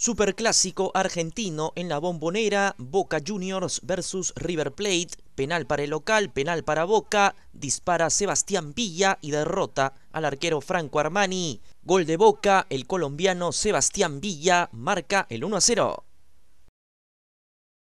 Superclásico argentino en la bombonera, Boca Juniors versus River Plate, penal para el local, penal para Boca, dispara Sebastián Villa y derrota al arquero Franco Armani. Gol de Boca, el colombiano Sebastián Villa marca el 1 a 0.